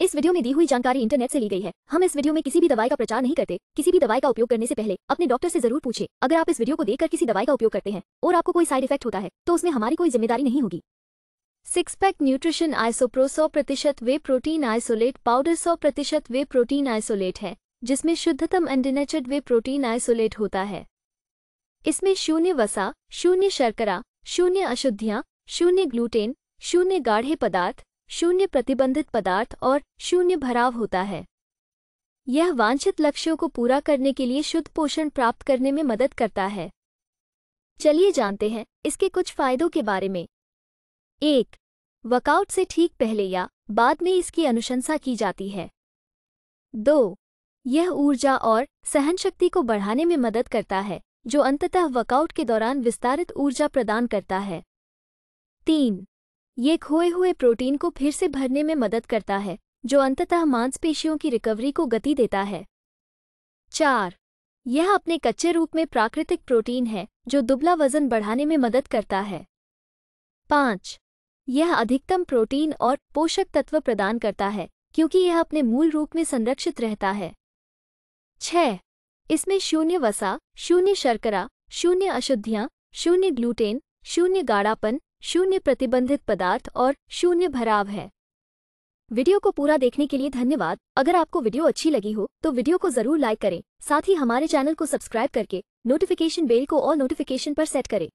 इस वीडियो में दी हुई जानकारी इंटरनेट से ली गई है हम इस वीडियो में किसी भी दवाई का प्रचार नहीं करते किसी भी दवाई का उपयोग करने से पहले अपने डॉक्टर से जरूर पूछे अगर आप इस वीडियो को देखकर किसी दवाई का उपयोग करते हैं और आपको कोई साइड इफेक्ट होता है तो उसमें हमारी कोई जिम्मेदारी नहीं होगी सिक्स पैक न्यूट्रिशन आइसोप्रो सौ प्रतिशत वे प्रोटीन आइसोलेट पाउडर सौ प्रतिशत वे प्रोटीन आइसोलेट है जिसमें शुद्धतम अंडेनेचड वे प्रोटीन आइसोलेट होता है इसमें शून्य वसा शून्य शर्करा शून्य अशुद्धियाँ शून्य ग्लूटेन शून्य गाढ़े पदार्थ शून्य प्रतिबंधित पदार्थ और शून्य भराव होता है यह वांछित लक्ष्यों को पूरा करने के लिए शुद्ध पोषण प्राप्त करने में मदद करता है चलिए जानते हैं इसके कुछ फायदों के बारे में एक वर्कआउट से ठीक पहले या बाद में इसकी अनुशंसा की जाती है दो यह ऊर्जा और सहन शक्ति को बढ़ाने में मदद करता है जो अंततः वर्कआउट के दौरान विस्तारित ऊर्जा प्रदान करता है तीन ये खोए हुए प्रोटीन को फिर से भरने में मदद करता है जो अंततः मांसपेशियों की रिकवरी को गति देता है चार यह अपने कच्चे रूप में प्राकृतिक प्रोटीन है जो दुबला वजन बढ़ाने में मदद करता है पाँच यह अधिकतम प्रोटीन और पोषक तत्व प्रदान करता है क्योंकि यह अपने मूल रूप में संरक्षित रहता है छ इसमें शून्य वसा शून्य शर्करा शून्य अशुद्धियां शून्य ग्लूटेन शून्य गाढ़ापन शून्य प्रतिबंधित पदार्थ और शून्य भराव है वीडियो को पूरा देखने के लिए धन्यवाद अगर आपको वीडियो अच्छी लगी हो तो वीडियो को जरूर लाइक करें साथ ही हमारे चैनल को सब्सक्राइब करके नोटिफिकेशन बेल को ऑल नोटिफिकेशन पर सेट करें